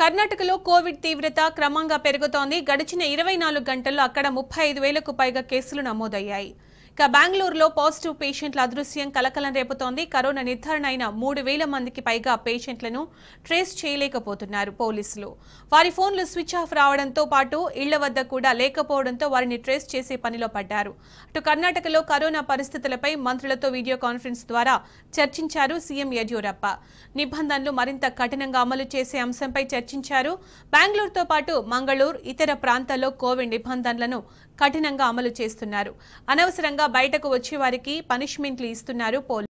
కర్ణాటకలో కోవిడ్ తీవ్రత క్రమంగా పెరుగుతోంది గడిచిన ఇరవై నాలుగు గంటల్లో అక్కడ ముప్పై ఐదు వేలకు పైగా కేసులు నమోదయ్యాయి ఇక బెంగళూరులో పాజిటివ్ పేషెంట్ల అదృశ్యం కలకలం రేపుతోంది కరోనా నిర్ధారణ అయిన మూడు వేల మందికి పైగా పేషెంట్లను ట్రేస్ చేయలేకపోతున్నారు పోలీసులు వారి ఫోన్లు స్విచ్ ఆఫ్ రావడంతో పాటు ఇళ్ల వద్ద కూడా లేకపోవడంతో వారిని ట్రేస్ చేసే పనిలో పడ్డారు అటు కర్ణాటకలో కరోనా పరిస్థితులపై మంత్రులతో వీడియో కాన్ఫరెన్స్ ద్వారా చర్చించారు సీఎం యడ్యూరప్ప నిబంధనలు మరింత కఠినంగా అమలు చేసే అంశంపై చర్చించారు బెంగళూరుతో పాటు మంగళూరు ఇతర ప్రాంతాల్లో కోవిడ్ నిబంధనలను కఠినంగా అమలు చేస్తున్నారు అనవసరంగా బయటకు వచ్చే వారికి పనిష్మెంట్లు ఇస్తున్నారు పోలీసులు